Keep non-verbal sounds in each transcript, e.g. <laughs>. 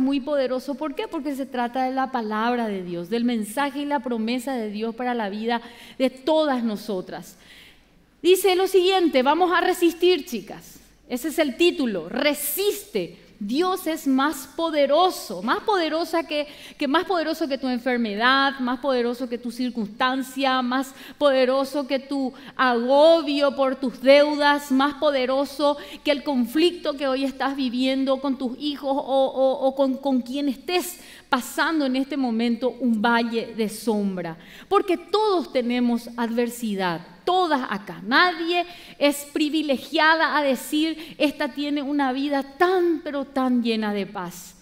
muy poderoso. ¿Por qué? Porque se trata de la palabra de Dios, del mensaje y la promesa de Dios para la vida de todas nosotras. Dice lo siguiente, vamos a resistir, chicas. Ese es el título, resiste Dios es más poderoso, más poderosa que, que más poderoso que tu enfermedad, más poderoso que tu circunstancia, más poderoso que tu agobio por tus deudas, más poderoso que el conflicto que hoy estás viviendo con tus hijos o, con, con quien estés pasando en este momento un valle de sombra, porque todos tenemos adversidad, todas acá. Nadie es privilegiada a decir, esta tiene una vida tan, pero tan llena de paz.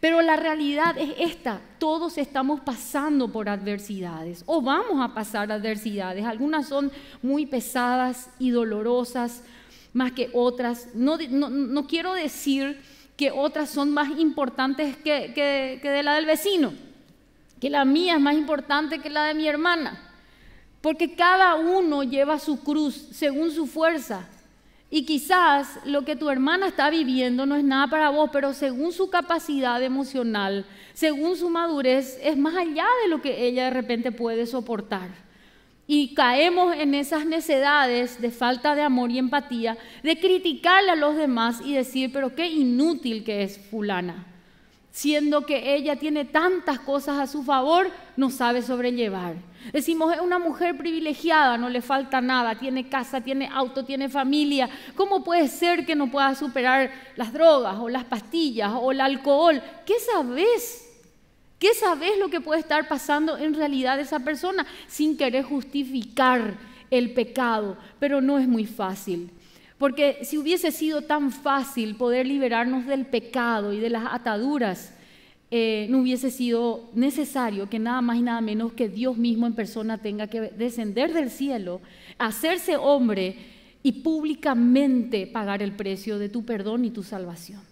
Pero la realidad es esta, todos estamos pasando por adversidades o vamos a pasar adversidades. Algunas son muy pesadas y dolorosas más que otras. No, no quiero decir que otras son más importantes que, que, que de la del vecino, que la mía es más importante que la de mi hermana, porque cada uno lleva su cruz según su fuerza. Y quizás lo que tu hermana está viviendo no es nada para vos, pero según su capacidad emocional, según su madurez, es más allá de lo que ella de repente puede soportar y caemos en esas necedades de falta de amor y empatía, de criticar a los demás y decir, pero qué inútil que es fulana, siendo que ella tiene tantas cosas a su favor, no sabe sobrellevar. Decimos, es una mujer privilegiada, no le falta nada, tiene casa, tiene auto, tiene familia, ¿cómo puede ser que no pueda superar las drogas o las pastillas o el alcohol? ¿Qué sabes? ¿Qué sabes lo que puede estar pasando en realidad esa persona sin querer justificar el pecado? Pero no es muy fácil. Porque si hubiese sido tan fácil poder liberarnos del pecado y de las ataduras, eh, no hubiese sido necesario que nada más y nada menos que Dios mismo en persona tenga que descender del cielo, hacerse hombre y públicamente pagar el precio de tu perdón y tu salvación.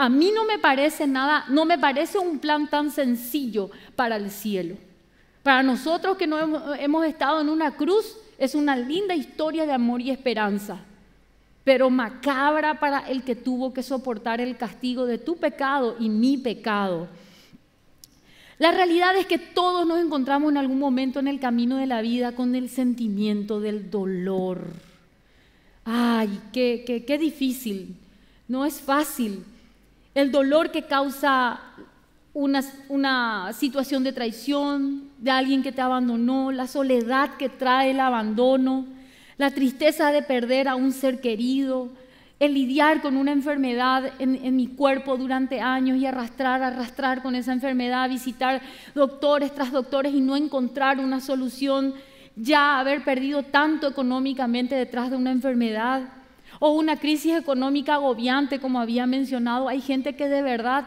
A mí no me parece nada, no me parece un plan tan sencillo para el cielo. Para nosotros que no hemos estado en una cruz, es una linda historia de amor y esperanza, pero macabra para el que tuvo que soportar el castigo de tu pecado y mi pecado. La realidad es que todos nos encontramos en algún momento en el camino de la vida con el sentimiento del dolor. Ay, qué, qué difícil, no es fácil el dolor que causa una, situación de traición, de alguien que te abandonó, la soledad que trae el abandono, la tristeza de perder a un ser querido, el lidiar con una enfermedad en, mi cuerpo durante años y arrastrar, arrastrar con esa enfermedad, visitar doctores tras doctores y no encontrar una solución, ya haber perdido tanto económicamente detrás de una enfermedad o una crisis económica agobiante, como había mencionado. Hay gente que de verdad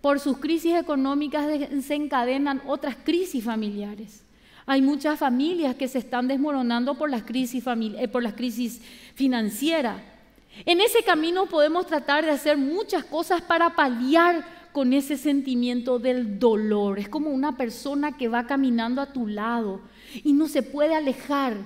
por sus crisis económicas se encadenan otras crisis familiares. Hay muchas familias que se están desmoronando por las crisis, eh, por las crisis financieras. En ese camino podemos tratar de hacer muchas cosas para paliar con ese sentimiento del dolor. Es como una persona que va caminando a tu lado y no se puede alejar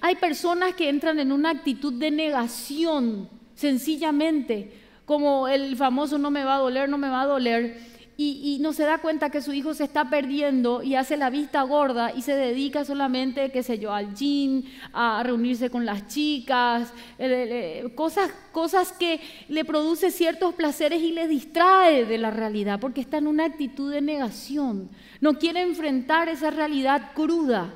hay personas que entran en una actitud de negación, sencillamente, como el famoso no me va a doler, no me va a doler, y, no se da cuenta que su hijo se está perdiendo y hace la vista gorda y se dedica solamente, qué sé yo, al gym, a reunirse con las chicas, eh, cosas, cosas que le produce ciertos placeres y le distrae de la realidad, porque está en una actitud de negación, no quiere enfrentar esa realidad cruda.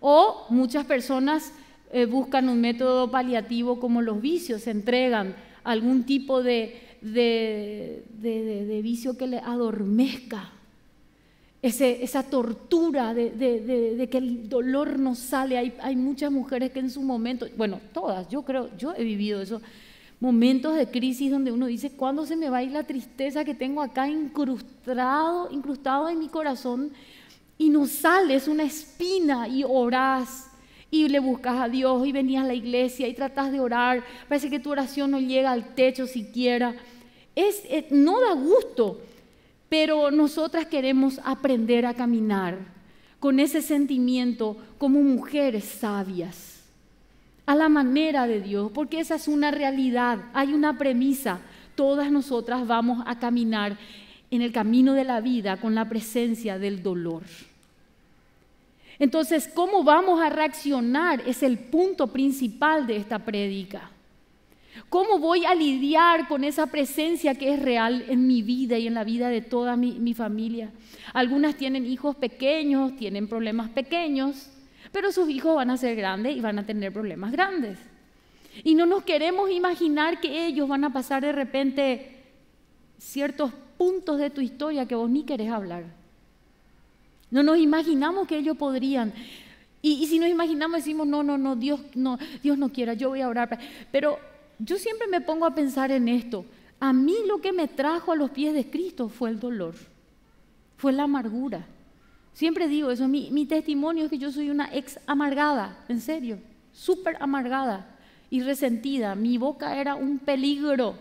O muchas personas eh, buscan un método paliativo como los vicios, se entregan algún tipo de, de, vicio que le adormezca. esa tortura de, que el dolor no sale. Hay, muchas mujeres que en su momento, bueno, todas, yo creo, yo he vivido eso, momentos de crisis donde uno dice, ¿cuándo se me va a ir la tristeza que tengo acá incrustado, incrustado en mi corazón? y no sales una espina y orás y le buscas a Dios y venías a la iglesia y tratas de orar, parece que tu oración no llega al techo siquiera. es, eh, no da gusto, pero nosotras queremos aprender a caminar con ese sentimiento como mujeres sabias, a la manera de Dios, porque esa es una realidad, hay una premisa, todas nosotras vamos a caminar en el camino de la vida con la presencia del dolor. Entonces, ¿cómo vamos a reaccionar? Es el punto principal de esta prédica. ¿Cómo voy a lidiar con esa presencia que es real en mi vida y en la vida de toda mi, mi, familia? Algunas tienen hijos pequeños, tienen problemas pequeños, pero sus hijos van a ser grandes y van a tener problemas grandes. Y no nos queremos imaginar que ellos van a pasar de repente ciertos puntos de tu historia que vos ni querés hablar. No nos imaginamos que ellos podrían. Y, si nos imaginamos, decimos, no, no, no, Dios no, Dios no quiera, yo voy a orar. Pero yo siempre me pongo a pensar en esto. A mí lo que me trajo a los pies de Cristo fue el dolor, fue la amargura. Siempre digo eso, mi, mi testimonio es que yo soy una ex amargada, en serio, súper amargada y resentida. Mi boca era un peligro.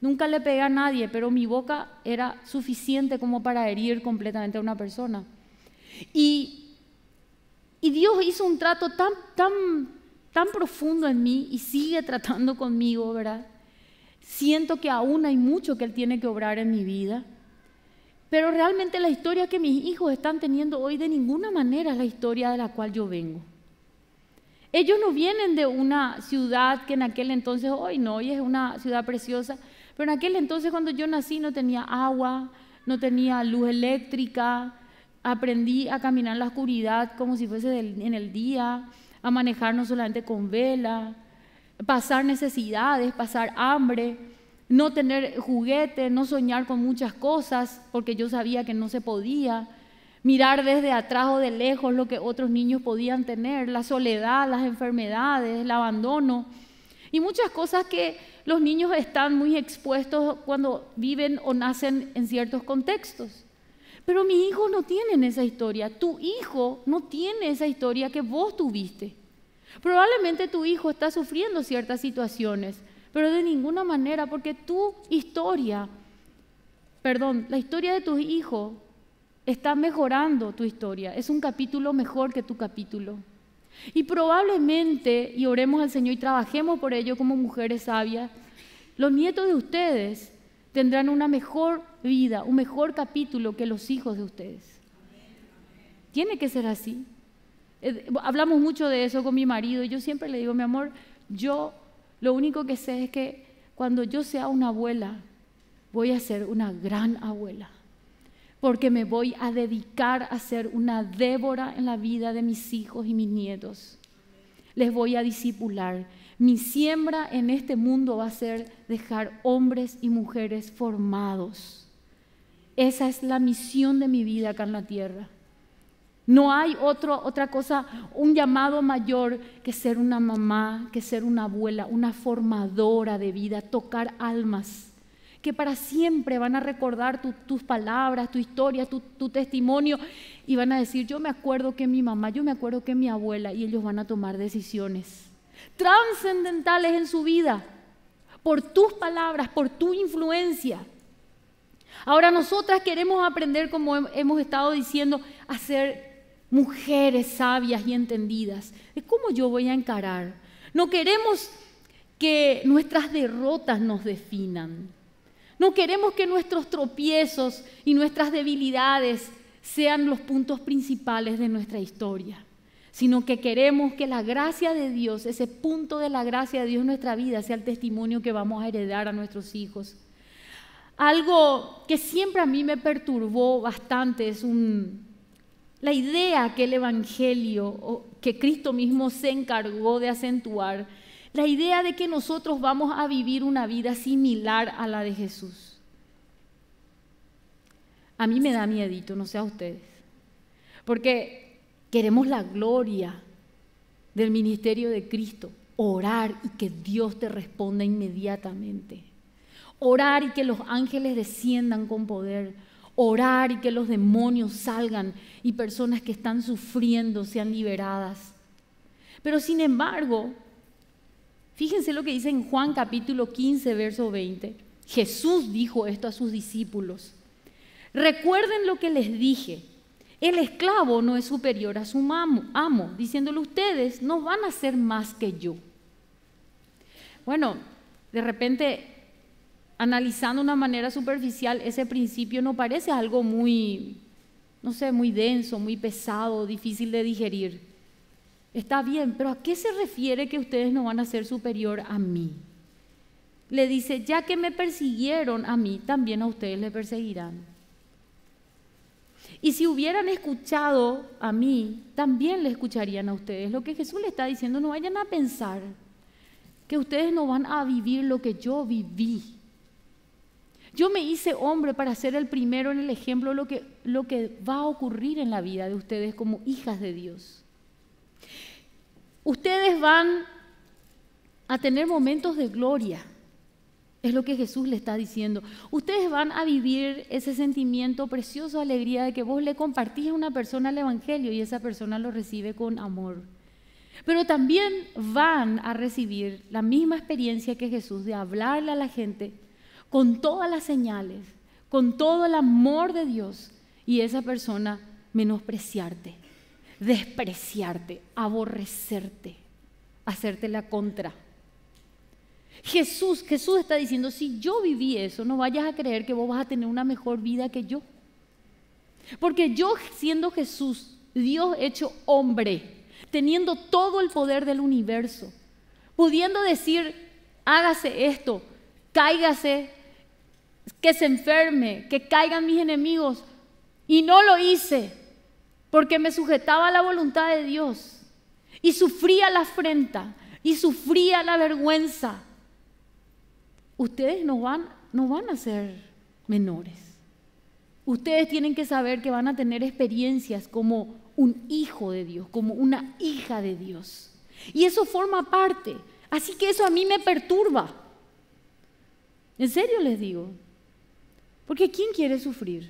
Nunca le pegué a nadie, pero mi boca era suficiente como para herir completamente a una persona. Y, Dios hizo un trato tan, tan profundo en mí y sigue tratando conmigo, ¿verdad? Siento que aún hay mucho que Él tiene que obrar en mi vida. Pero realmente la historia que mis hijos están teniendo hoy de ninguna manera es la historia de la cual yo vengo. Ellos no vienen de una ciudad que en aquel entonces, hoy no, hoy es una ciudad preciosa, pero en aquel entonces cuando yo nací no tenía agua, no tenía luz eléctrica, Aprendí a caminar en la oscuridad como si fuese en el día, a manejarnos solamente con vela, pasar necesidades, pasar hambre, no tener juguete, no soñar con muchas cosas, porque yo sabía que no se podía, mirar desde atrás o de lejos lo que otros niños podían tener, la soledad, las enfermedades, el abandono y muchas cosas que los niños están muy expuestos cuando viven o nacen en ciertos contextos. Pero mis hijos no tienen esa historia. Tu hijo no tiene esa historia que vos tuviste. Probablemente tu hijo está sufriendo ciertas situaciones, pero de ninguna manera, porque tu historia, perdón, la historia de tu hijo está mejorando tu historia. Es un capítulo mejor que tu capítulo. Y probablemente, y oremos al Señor y trabajemos por ello como mujeres sabias, los nietos de ustedes tendrán una mejor vida, un mejor capítulo que los hijos de ustedes. Tiene que ser así. Eh, hablamos mucho de eso con mi marido y yo siempre le digo, mi amor, yo lo único que sé es que cuando yo sea una abuela, voy a ser una gran abuela, porque me voy a dedicar a ser una Débora en la vida de mis hijos y mis nietos. Les voy a disipular. Mi siembra en este mundo va a ser dejar hombres y mujeres formados esa es la misión de mi vida acá en la tierra. No hay otra cosa, un llamado mayor que ser una mamá, que ser una abuela, una formadora de vida, tocar almas, que para siempre van a recordar tus palabras, tu historia, tu, tu testimonio y van a decir, yo me acuerdo que mi mamá, yo me acuerdo que mi abuela y ellos van a tomar decisiones trascendentales en su vida por tus palabras, por tu influencia. Ahora nosotras queremos aprender, como hemos estado diciendo, a ser mujeres sabias y entendidas. De cómo yo voy a encarar. No queremos que nuestras derrotas nos definan. No queremos que nuestros tropiezos y nuestras debilidades sean los puntos principales de nuestra historia, sino que queremos que la gracia de Dios, ese punto de la gracia de Dios en nuestra vida, sea el testimonio que vamos a heredar a nuestros hijos. Algo que siempre a mí me perturbó bastante es un, la idea que el Evangelio, que Cristo mismo se encargó de acentuar, la idea de que nosotros vamos a vivir una vida similar a la de Jesús. A mí me da miedito, no sé a ustedes, porque queremos la gloria del ministerio de Cristo, orar y que Dios te responda inmediatamente orar y que los ángeles desciendan con poder, orar y que los demonios salgan y personas que están sufriendo sean liberadas. Pero sin embargo, fíjense lo que dice en Juan capítulo 15, verso 20. Jesús dijo esto a sus discípulos. Recuerden lo que les dije. El esclavo no es superior a su amo, diciéndole ustedes, no van a ser más que yo. Bueno, de repente analizando de una manera superficial ese principio no parece algo muy, no sé, muy denso, muy pesado, difícil de digerir. Está bien, pero ¿a qué se refiere que ustedes no van a ser superior a mí? Le dice, ya que me persiguieron a mí, también a ustedes le perseguirán. Y si hubieran escuchado a mí, también le escucharían a ustedes. Lo que Jesús le está diciendo, no vayan a pensar que ustedes no van a vivir lo que yo viví. Yo me hice hombre para ser el primero en el ejemplo lo que, lo que va a ocurrir en la vida de ustedes como hijas de Dios. Ustedes van a tener momentos de gloria. Es lo que Jesús le está diciendo. Ustedes van a vivir ese sentimiento precioso, alegría de que vos le compartís a una persona el Evangelio y esa persona lo recibe con amor. Pero también van a recibir la misma experiencia que Jesús de hablarle a la gente con todas las señales, con todo el amor de Dios y esa persona menospreciarte, despreciarte, aborrecerte, hacerte la contra. Jesús, Jesús está diciendo, si yo viví eso, no vayas a creer que vos vas a tener una mejor vida que yo. Porque yo siendo Jesús, Dios hecho hombre, teniendo todo el poder del universo, pudiendo decir, hágase esto, cáigase, que se enferme, que caigan mis enemigos. Y no lo hice, porque me sujetaba a la voluntad de Dios. Y sufría la afrenta, y sufría la vergüenza. Ustedes no van, no van a ser menores. Ustedes tienen que saber que van a tener experiencias como un hijo de Dios, como una hija de Dios. Y eso forma parte. Así que eso a mí me perturba. En serio les digo, porque ¿quién quiere sufrir?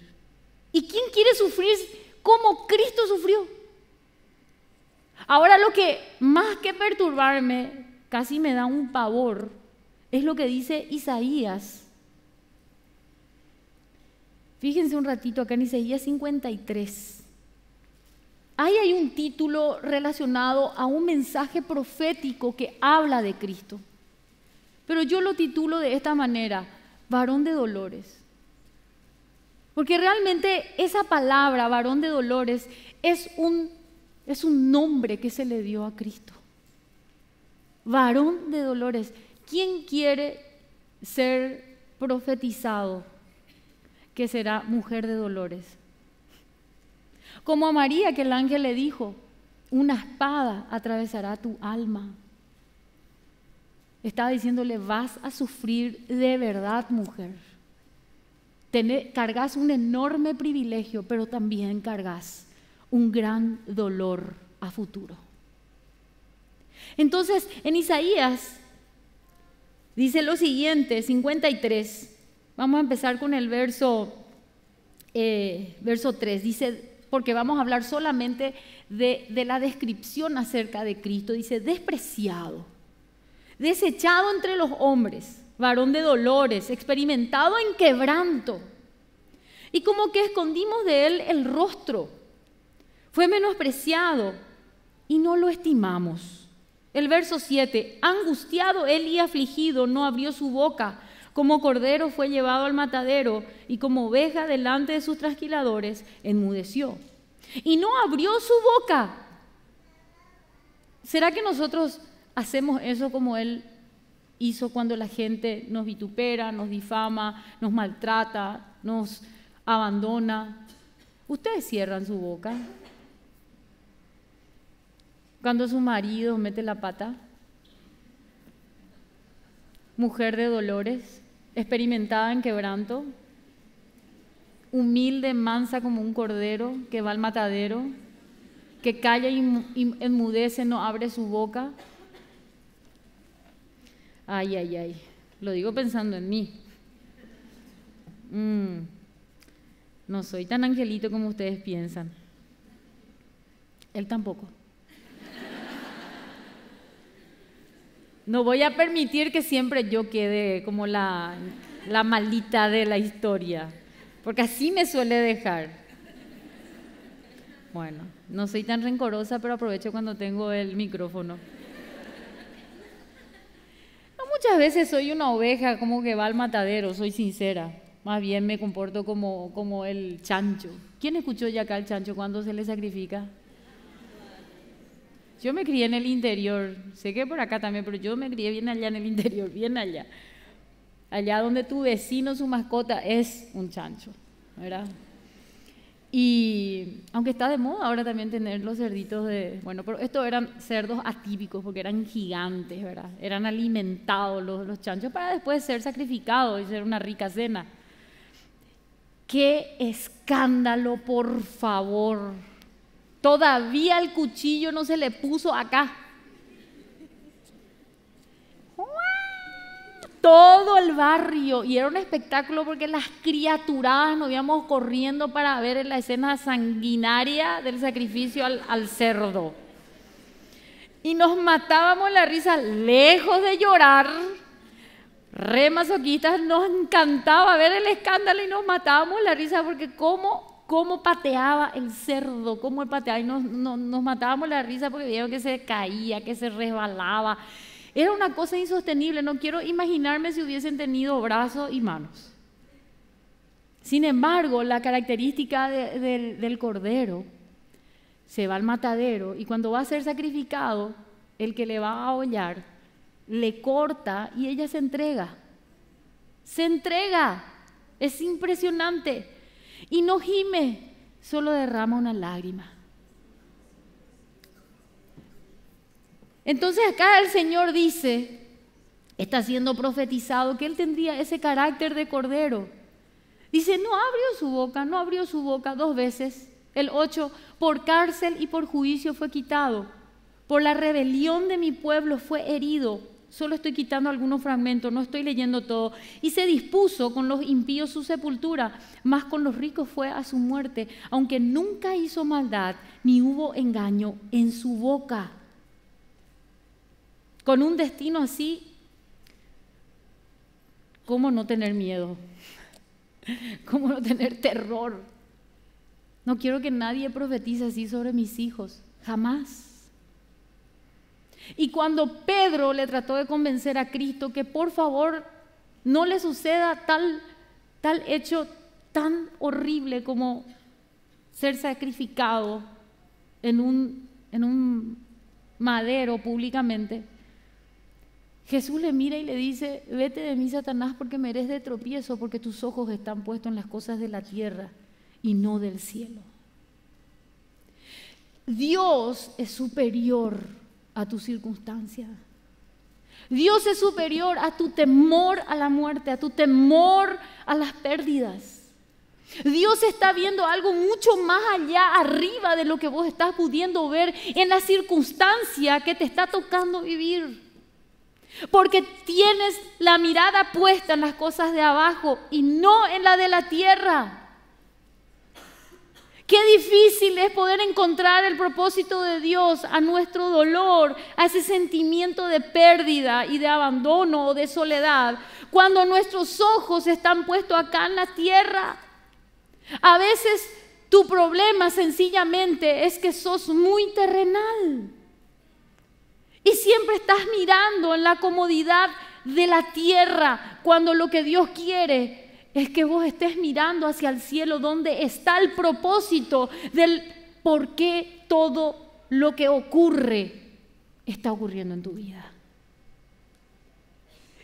¿Y quién quiere sufrir como Cristo sufrió? Ahora lo que más que perturbarme, casi me da un pavor, es lo que dice Isaías. Fíjense un ratito acá en Isaías 53. Ahí hay un título relacionado a un mensaje profético que habla de Cristo. Pero yo lo titulo de esta manera, varón de dolores. Porque realmente esa palabra, varón de dolores, es un, es un nombre que se le dio a Cristo. Varón de dolores. ¿Quién quiere ser profetizado que será mujer de dolores? Como a María que el ángel le dijo, una espada atravesará tu alma. Estaba diciéndole, vas a sufrir de verdad, mujer cargas un enorme privilegio, pero también cargas un gran dolor a futuro. Entonces, en Isaías dice lo siguiente, 53, vamos a empezar con el verso, eh, verso 3, dice, porque vamos a hablar solamente de la descripción acerca de Cristo, dice, despreciado, desechado entre los hombres varón de dolores, experimentado en quebranto. Y como que escondimos de él el rostro. Fue menospreciado y no lo estimamos. El verso 7, angustiado él y afligido, no abrió su boca. Como cordero fue llevado al matadero y como oveja delante de sus trasquiladores, enmudeció. Y no abrió su boca. ¿Será que nosotros hacemos eso como él hizo cuando la gente nos vitupera, nos difama, nos maltrata, nos abandona. Ustedes cierran su boca. Cuando su marido mete la pata. Mujer de dolores, experimentada en quebranto, humilde, mansa como un cordero que va al matadero, que calla y enmudece, no abre su boca. Ay, ay, ay. Lo digo pensando en mí. Mm. no soy tan angelito como ustedes piensan. Él tampoco. No voy a permitir que siempre yo quede como la, la maldita de la historia, porque así me suele dejar. Bueno, no soy tan rencorosa, pero aprovecho cuando tengo el micrófono muchas veces soy una oveja como que va al matadero, soy sincera. Más bien me comporto como, como el chancho. ¿Quién escuchó ya acá el chancho cuando se le sacrifica? Yo me crié en el interior, sé que por acá también, pero yo me crié bien allá en el interior, bien allá. Allá donde tu vecino, su mascota, es un chancho, ¿verdad? Y aunque está de moda ahora también tener los cerditos de, bueno, pero estos eran cerdos atípicos porque eran gigantes, ¿verdad? Eran alimentados los, chanchos para después ser sacrificados y ser una rica cena. Qué escándalo, por favor. Todavía el cuchillo no se le puso acá. todo el barrio y era un espectáculo porque las criaturadas nos íbamos corriendo para ver la escena sanguinaria del sacrificio al, cerdo. Y nos matábamos la risa lejos de llorar. Re nos encantaba ver el escándalo y nos matábamos la risa porque cómo, pateaba el cerdo, cómo él pateaba y nos, nos matábamos la risa porque veíamos que se caía, que se resbalaba era una cosa insostenible, no quiero imaginarme si hubiesen tenido brazos y manos. Sin embargo, la característica del, cordero se va al matadero y cuando va a ser sacrificado, el que le va a hollar le corta y ella se entrega. Se entrega. Es impresionante. Y no gime, solo derrama una lágrima. Entonces acá el Señor dice, está siendo profetizado que él tendría ese carácter de cordero. Dice, no abrió su boca, no abrió su boca dos veces. El 8, por cárcel y por juicio fue quitado. Por la rebelión de mi pueblo fue herido. Solo estoy quitando algunos fragmentos, no estoy leyendo todo. Y se dispuso con los impíos su sepultura, más con los ricos fue a su muerte, aunque nunca hizo maldad, ni hubo engaño en su boca con un destino así, ¿cómo no tener miedo? <laughs> ¿Cómo no tener terror? No quiero que nadie profetice así sobre mis hijos, jamás. Y cuando Pedro le trató de convencer a Cristo que por favor no le suceda tal, tal hecho tan horrible como ser sacrificado en un, en un madero públicamente, Jesús le mira y le dice, vete de mí, Satanás, porque me de tropiezo, porque tus ojos están puestos en las cosas de la tierra y no del cielo. Dios es superior a tu circunstancia. Dios es superior a tu temor a la muerte, a tu temor a las pérdidas. Dios está viendo algo mucho más allá, arriba de lo que vos estás pudiendo ver en la circunstancia que te está tocando vivir. Porque tienes la mirada puesta en las cosas de abajo y no en la de la tierra. Qué difícil es poder encontrar el propósito de Dios a nuestro dolor, a ese sentimiento de pérdida y de abandono o de soledad, cuando nuestros ojos están puestos acá en la tierra. A veces tu problema sencillamente es que sos muy terrenal. Y siempre estás mirando en la comodidad de la tierra cuando lo que Dios quiere es que vos estés mirando hacia el cielo donde está el propósito del por qué todo lo que ocurre está ocurriendo en tu vida.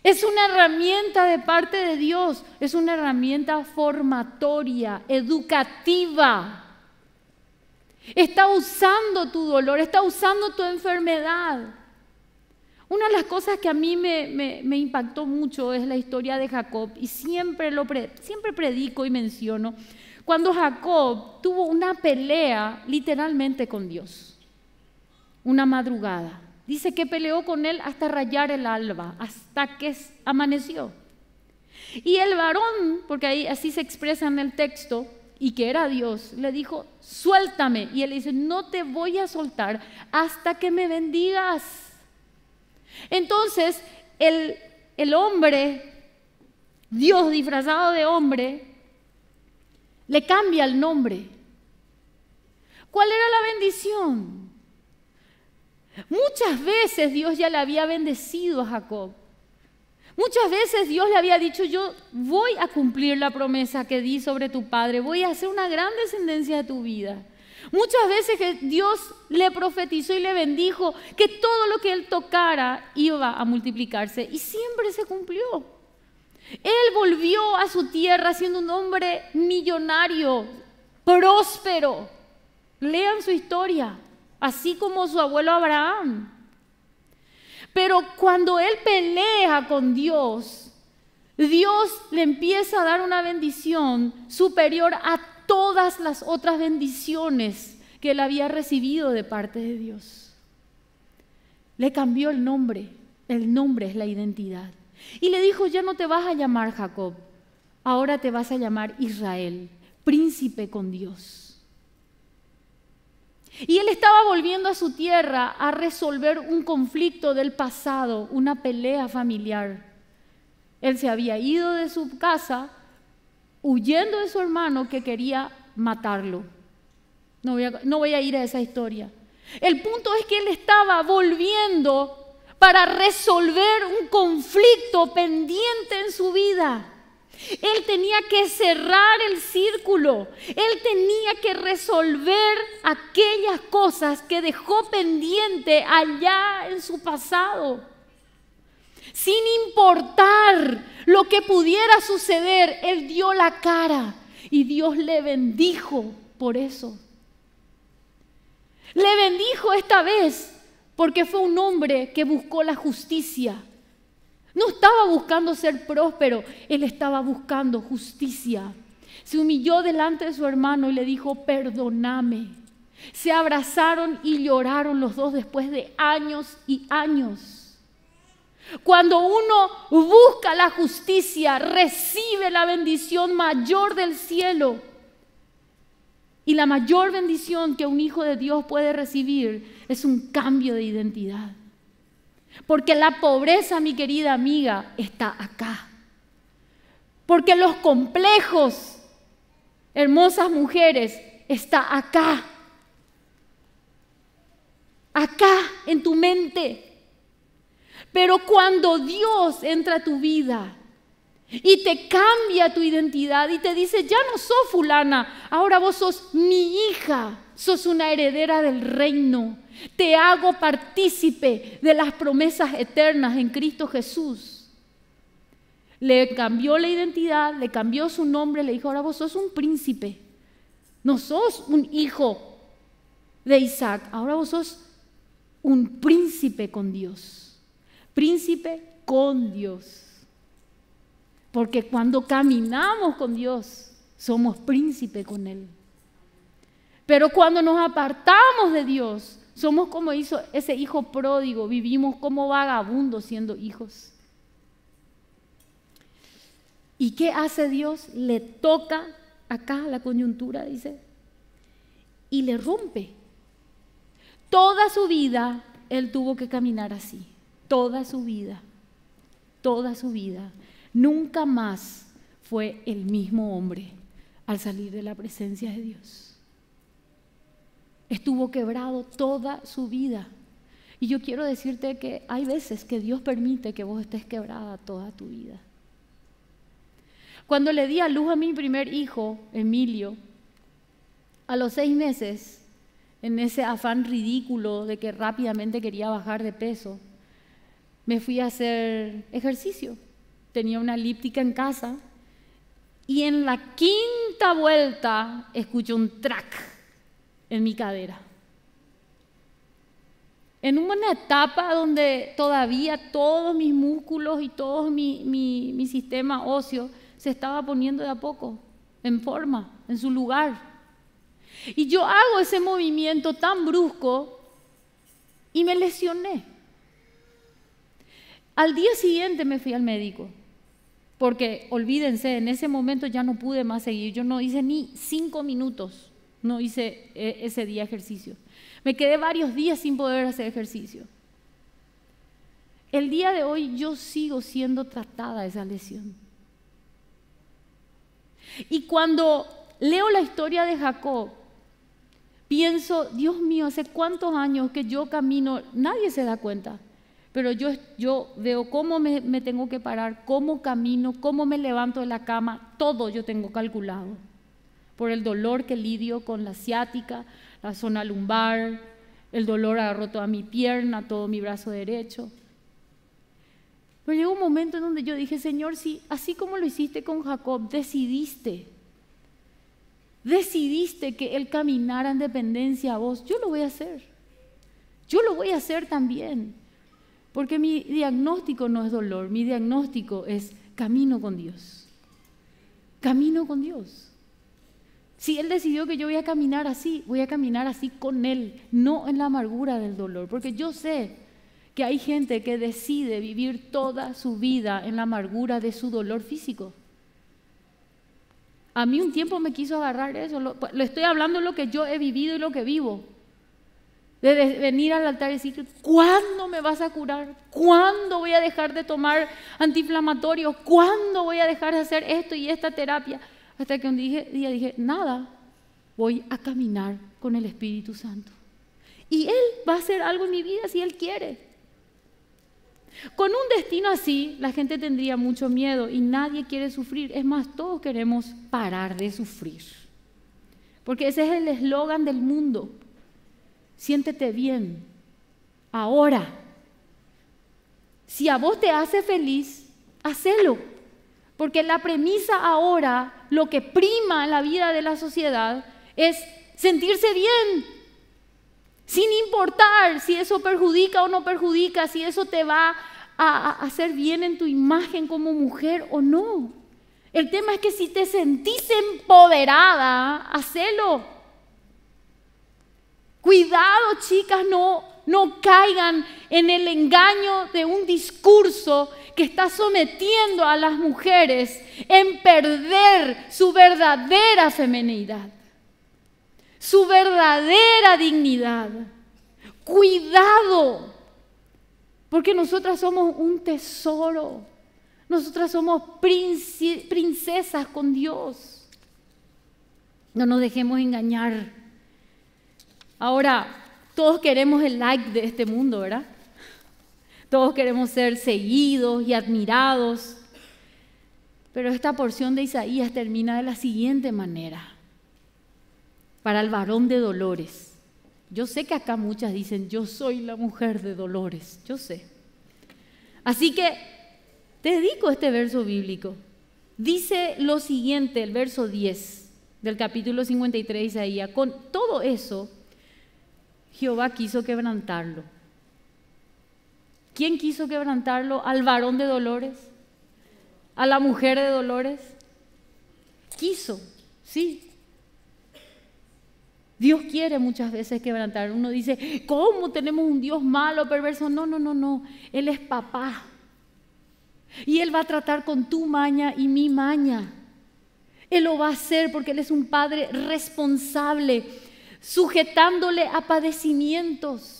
Es una herramienta de parte de Dios, es una herramienta formatoria, educativa. Está usando tu dolor, está usando tu enfermedad una de las cosas que a mí me, impactó mucho es la historia de Jacob y siempre, lo siempre predico y menciono cuando Jacob tuvo una pelea literalmente con Dios, una madrugada. Dice que peleó con él hasta rayar el alba, hasta que amaneció. Y el varón, porque ahí así se expresa en el texto, y que era Dios, le dijo, suéltame. Y él dice, no te voy a soltar hasta que me bendigas. Entonces, el, hombre, Dios disfrazado de hombre, le cambia el nombre. ¿Cuál era la bendición? Muchas veces Dios ya le había bendecido a Jacob. Muchas veces Dios le había dicho, yo voy a cumplir la promesa que di sobre tu padre, voy a hacer una gran descendencia de tu vida. Muchas veces que Dios le profetizó y le bendijo que todo lo que él tocara iba a multiplicarse y siempre se cumplió. Él volvió a su tierra siendo un hombre millonario, próspero. Lean su historia, así como su abuelo Abraham. Pero cuando él pelea con Dios, Dios le empieza a dar una bendición superior a todas las otras bendiciones que él había recibido de parte de Dios. Le cambió el nombre, el nombre es la identidad. Y le dijo, ya no te vas a llamar Jacob, ahora te vas a llamar Israel, príncipe con Dios. Y él estaba volviendo a su tierra a resolver un conflicto del pasado, una pelea familiar. Él se había ido de su casa huyendo de su hermano que quería matarlo. No voy, a, ir a esa historia. El punto es que él estaba volviendo para resolver un conflicto pendiente en su vida. Él tenía que cerrar el círculo. Él tenía que resolver aquellas cosas que dejó pendiente allá en su pasado. Sin importar lo que pudiera suceder, Él dio la cara y Dios le bendijo por eso. Le bendijo esta vez porque fue un hombre que buscó la justicia. No estaba buscando ser próspero, él estaba buscando justicia. Se humilló delante de su hermano y le dijo, perdóname. Se abrazaron y lloraron los dos después de años y años. Cuando uno busca la justicia, recibe la bendición mayor del cielo. Y la mayor bendición que un hijo de Dios puede recibir es un cambio de identidad. Porque la pobreza, mi querida amiga, está acá. Porque los complejos, hermosas mujeres, está acá. Acá en tu mente. Pero cuando Dios entra a tu vida y te cambia tu identidad y te dice, ya no sos fulana, ahora vos sos mi hija, sos una heredera del reino, te hago partícipe de las promesas eternas en Cristo Jesús. Le cambió la identidad, le cambió su nombre, le dijo, ahora vos sos un príncipe, no sos un hijo de Isaac, ahora vos sos un príncipe con Dios príncipe con Dios. Porque cuando caminamos con Dios, somos príncipe con Él. Pero cuando nos apartamos de Dios, somos como hizo ese hijo pródigo, vivimos como vagabundos siendo hijos. ¿Y qué hace Dios? Le toca acá la coyuntura, dice, y le rompe. Toda su vida él tuvo que caminar así toda su vida, toda su vida. Nunca más fue el mismo hombre al salir de la presencia de Dios. Estuvo quebrado toda su vida. Y yo quiero decirte que hay veces que Dios permite que vos estés quebrada toda tu vida. Cuando le di a luz a mi primer hijo, Emilio, a los seis meses, en ese afán ridículo de que rápidamente quería bajar de peso, me fui a hacer ejercicio. Tenía una elíptica en casa y en la quinta vuelta escuché un track en mi cadera. En una etapa donde todavía todos mis músculos y todo mi, mi sistema óseo se estaba poniendo de a poco, en forma, en su lugar. Y yo hago ese movimiento tan brusco y me lesioné. Al día siguiente me fui al médico, porque olvídense, en ese momento ya no pude más seguir, yo no hice ni cinco minutos, no hice eh, ese día ejercicio. Me quedé varios días sin poder hacer ejercicio. El día de hoy yo sigo siendo tratada esa lesión. Y cuando leo la historia de Jacob, pienso, Dios mío, hace cuántos años que yo camino, nadie se da cuenta pero yo, yo veo cómo me, tengo que parar, cómo camino, cómo me levanto de la cama, todo yo tengo calculado, por el dolor que lidio con la ciática, la zona lumbar, el dolor roto a mi pierna, todo mi brazo derecho. Pero llegó un momento en donde yo dije, Señor, si así como lo hiciste con Jacob, decidiste, decidiste que él caminara en dependencia a vos, yo lo voy a hacer. Yo lo voy a hacer también. Porque mi diagnóstico no es dolor, mi diagnóstico es camino con Dios. Camino con Dios. Si Él decidió que yo voy a caminar así, voy a caminar así con Él, no en la amargura del dolor, porque yo sé que hay gente que decide vivir toda su vida en la amargura de su dolor físico. A mí un tiempo me quiso agarrar eso, le estoy hablando lo que yo he vivido y lo que vivo. De venir al altar y decir, ¿cuándo me vas a curar? ¿Cuándo voy a dejar de tomar antiinflamatorios? ¿Cuándo voy a dejar de hacer esto y esta terapia? Hasta que un día dije, nada, voy a caminar con el Espíritu Santo. Y Él va a hacer algo en mi vida si Él quiere. Con un destino así, la gente tendría mucho miedo y nadie quiere sufrir. Es más, todos queremos parar de sufrir. Porque ese es el eslogan del mundo siéntete bien, ahora. Si a vos te hace feliz, hacelo. Porque la premisa ahora, lo que prima en la vida de la sociedad, es sentirse bien, sin importar si eso perjudica o no perjudica, si eso te va a hacer bien en tu imagen como mujer o no. El tema es que si te sentís empoderada, hacelo. Cuidado, chicas, no, no caigan en el engaño de un discurso que está sometiendo a las mujeres en perder su verdadera femenidad, su verdadera dignidad. Cuidado, porque nosotras somos un tesoro, nosotras somos princesas con Dios. No nos dejemos engañar. Ahora, todos queremos el like de este mundo, ¿verdad? Todos queremos ser seguidos y admirados. Pero esta porción de Isaías termina de la siguiente manera. Para el varón de dolores. Yo sé que acá muchas dicen, yo soy la mujer de dolores, yo sé. Así que te dedico este verso bíblico. Dice lo siguiente, el verso 10 del capítulo 53 de Isaías, con todo eso Jehová quiso quebrantarlo. ¿Quién quiso quebrantarlo? ¿Al varón de dolores? ¿A la mujer de dolores? Quiso, sí. Dios quiere muchas veces quebrantar. Uno dice, ¿cómo tenemos un Dios malo, perverso? No, no, no, no. Él es papá. Y Él va a tratar con tu maña y mi maña. Él lo va a hacer porque Él es un padre responsable sujetándole a padecimientos.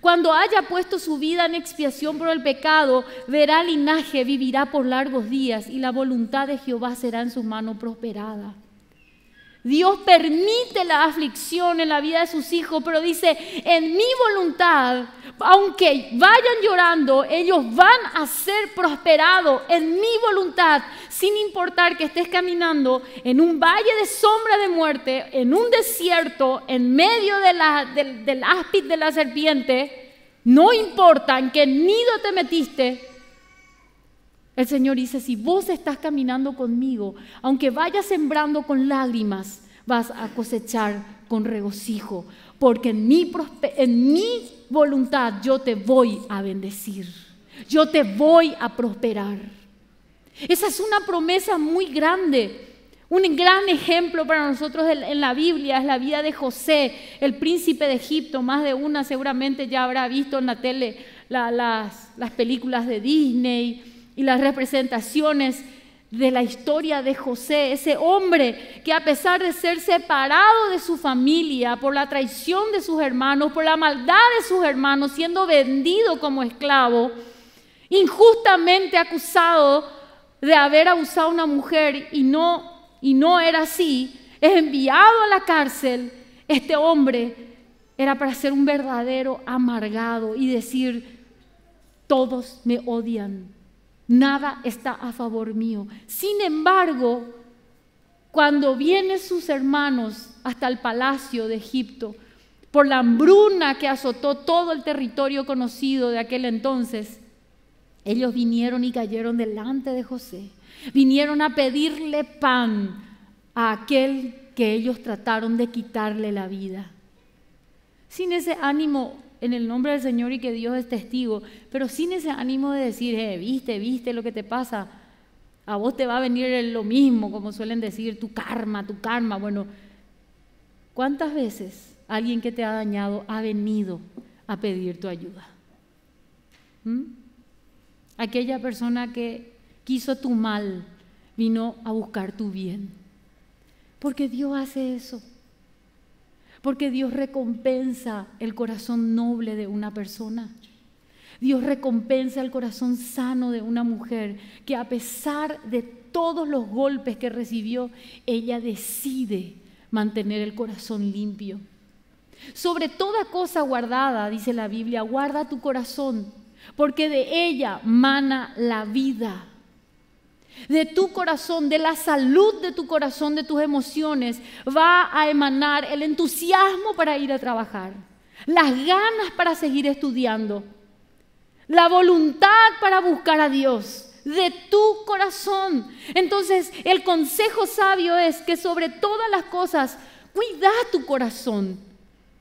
Cuando haya puesto su vida en expiación por el pecado, verá linaje, vivirá por largos días y la voluntad de Jehová será en su mano prosperada. Dios permite la aflicción en la vida de sus hijos, pero dice, en mi voluntad, aunque vayan llorando, ellos van a ser prosperados en mi voluntad, sin importar que estés caminando en un valle de sombra de muerte, en un desierto, en medio del áspid de la serpiente, no importa en qué nido te metiste, el Señor dice, si vos estás caminando conmigo, aunque vayas sembrando con lágrimas, vas a cosechar con regocijo, porque en mi, en mi voluntad yo te voy a bendecir, yo te voy a prosperar. Esa es una promesa muy grande. Un gran ejemplo para nosotros en la Biblia es la vida de José, el príncipe de Egipto. Más de una seguramente ya habrá visto en la tele las, las películas de Disney y las representaciones de la historia de José, ese hombre que a pesar de ser separado de su familia por la traición de sus hermanos, por la maldad de sus hermanos, siendo vendido como esclavo, injustamente acusado de haber abusado a una mujer y no, y no era así, es enviado a la cárcel, este hombre era para ser un verdadero amargado y decir, todos me odian, nada está a favor mío. Sin embargo, cuando vienen sus hermanos hasta el palacio de Egipto, por la hambruna que azotó todo el territorio conocido de aquel entonces, ellos vinieron y cayeron delante de José. Vinieron a pedirle pan a aquel que ellos trataron de quitarle la vida. Sin ese ánimo en el nombre del Señor y que Dios es testigo, pero sin ese ánimo de decir, eh, viste, viste lo que te pasa, a vos te va a venir lo mismo, como suelen decir, tu karma, tu karma. Bueno, ¿cuántas veces alguien que te ha dañado ha venido a pedir tu ayuda? ¿Mm? Aquella persona que quiso tu mal vino a buscar tu bien. Porque Dios hace eso. Porque Dios recompensa el corazón noble de una persona. Dios recompensa el corazón sano de una mujer que a pesar de todos los golpes que recibió, ella decide mantener el corazón limpio. Sobre toda cosa guardada, dice la Biblia, guarda tu corazón, porque de ella mana la vida de tu corazón, de la salud de tu corazón, de tus emociones, va a emanar el entusiasmo para ir a trabajar, las ganas para seguir estudiando, la voluntad para buscar a Dios de tu corazón. Entonces el consejo sabio es que sobre todas las cosas, cuida tu corazón.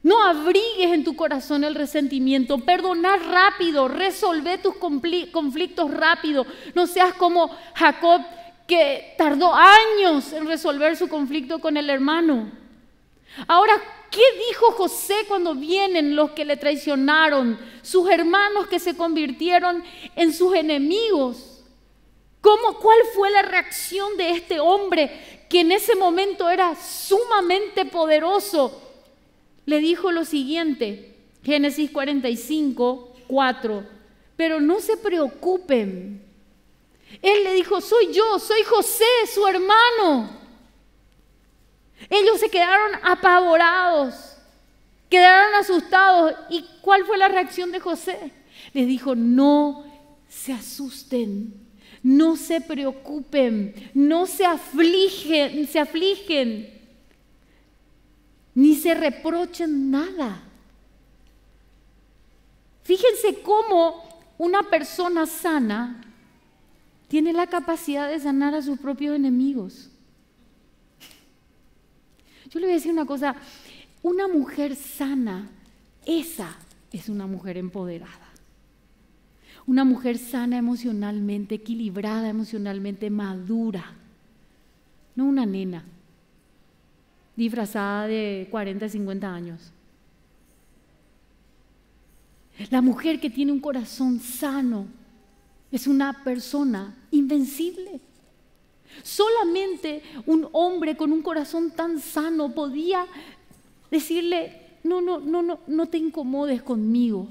No abrigues en tu corazón el resentimiento, perdonar rápido, resolver tus conflictos rápido. No seas como Jacob que tardó años en resolver su conflicto con el hermano. Ahora, ¿qué dijo José cuando vienen los que le traicionaron, sus hermanos que se convirtieron en sus enemigos? ¿Cómo, ¿Cuál fue la reacción de este hombre que en ese momento era sumamente poderoso? le dijo lo siguiente, Génesis 45, 4, pero no se preocupen. Él le dijo, soy yo, soy José, su hermano. Ellos se quedaron apavorados, quedaron asustados. ¿Y cuál fue la reacción de José? Les dijo, no se asusten, no se preocupen, no se afligen, se afligen ni se reprochen nada. Fíjense cómo una persona sana tiene la capacidad de sanar a sus propios enemigos. Yo le voy a decir una cosa, una mujer sana, esa es una mujer empoderada. Una mujer sana emocionalmente, equilibrada emocionalmente, madura. No una nena disfrazada de 40, 50 años. La mujer que tiene un corazón sano es una persona invencible. Solamente un hombre con un corazón tan sano podía decirle, no, no, no, no, no te incomodes conmigo.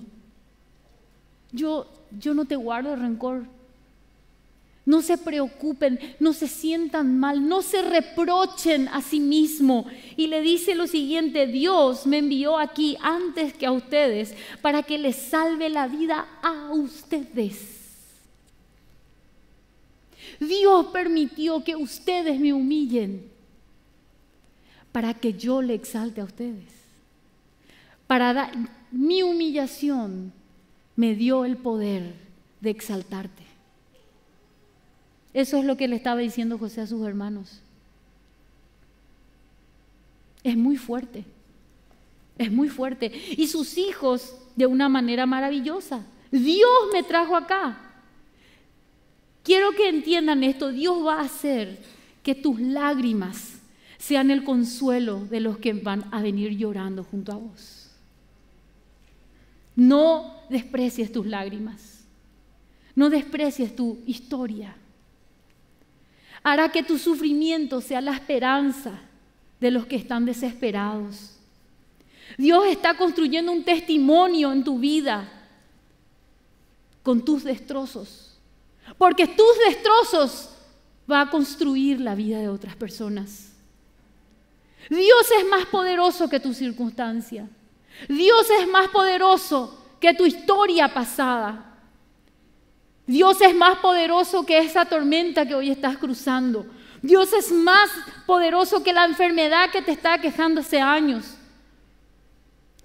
Yo, yo no te guardo rencor. No se preocupen, no se sientan mal, no se reprochen a sí mismo. Y le dice lo siguiente, Dios me envió aquí antes que a ustedes para que les salve la vida a ustedes. Dios permitió que ustedes me humillen para que yo le exalte a ustedes. Para dar mi humillación me dio el poder de exaltarte. Eso es lo que le estaba diciendo José a sus hermanos. Es muy fuerte, es muy fuerte. Y sus hijos, de una manera maravillosa, Dios me trajo acá. Quiero que entiendan esto, Dios va a hacer que tus lágrimas sean el consuelo de los que van a venir llorando junto a vos. No desprecies tus lágrimas, no desprecies tu historia hará que tu sufrimiento sea la esperanza de los que están desesperados. Dios está construyendo un testimonio en tu vida con tus destrozos, porque tus destrozos va a construir la vida de otras personas. Dios es más poderoso que tu circunstancia. Dios es más poderoso que tu historia pasada. Dios es más poderoso que esa tormenta que hoy estás cruzando. Dios es más poderoso que la enfermedad que te está quejando hace años.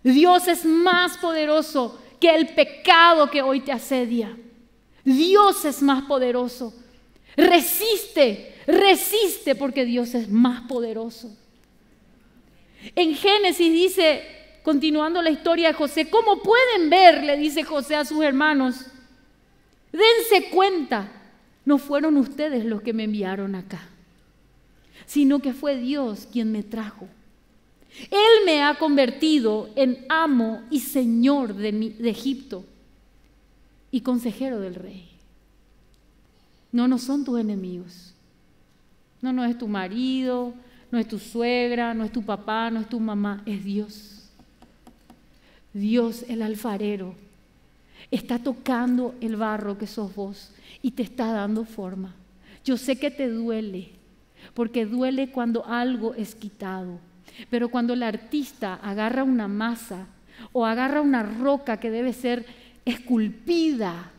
Dios es más poderoso que el pecado que hoy te asedia. Dios es más poderoso. Resiste, resiste porque Dios es más poderoso. En Génesis dice, continuando la historia de José, ¿cómo pueden ver? Le dice José a sus hermanos Dense cuenta, no fueron ustedes los que me enviaron acá, sino que fue Dios quien me trajo. Él me ha convertido en amo y señor de, Egipto y consejero del rey. No, no son tus enemigos. No, no es tu marido, no es tu suegra, no es tu papá, no es tu mamá, es Dios. Dios el alfarero está tocando el barro que sos vos y te está dando forma. Yo sé que te duele, porque duele cuando algo es quitado, pero cuando el artista agarra una masa o agarra una roca que debe ser esculpida,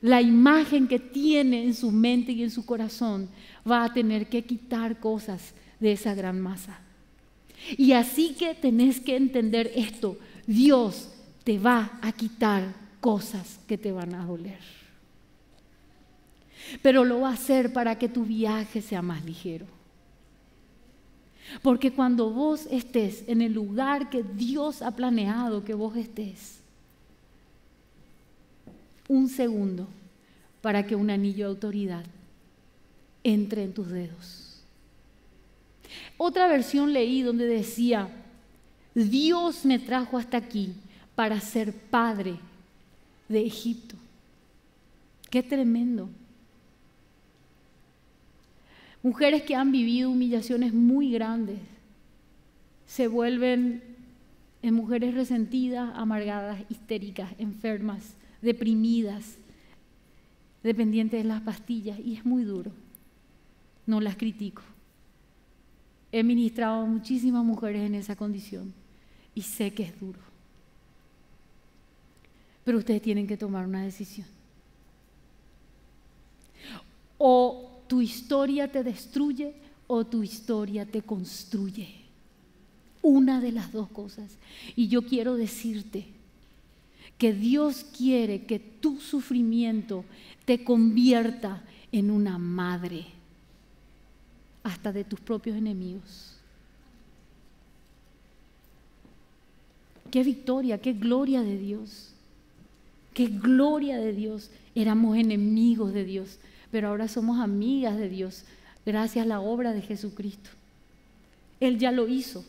la imagen que tiene en su mente y en su corazón, va a tener que quitar cosas de esa gran masa. Y así que tenés que entender esto, Dios te va a quitar cosas que te van a doler. Pero lo va a hacer para que tu viaje sea más ligero. Porque cuando vos estés en el lugar que Dios ha planeado que vos estés, un segundo para que un anillo de autoridad entre en tus dedos. Otra versión leí donde decía, Dios me trajo hasta aquí para ser padre de Egipto. Qué tremendo. Mujeres que han vivido humillaciones muy grandes se vuelven en mujeres resentidas, amargadas, histéricas, enfermas, deprimidas, dependientes de las pastillas, y es muy duro. No las critico. He ministrado a muchísimas mujeres en esa condición y sé que es duro. Pero ustedes tienen que tomar una decisión. O tu historia te destruye o tu historia te construye. Una de las dos cosas. Y yo quiero decirte que Dios quiere que tu sufrimiento te convierta en una madre, hasta de tus propios enemigos. Qué victoria, qué gloria de Dios. Qué gloria de Dios. Éramos enemigos de Dios, pero ahora somos amigas de Dios, gracias a la obra de Jesucristo. Él ya lo hizo.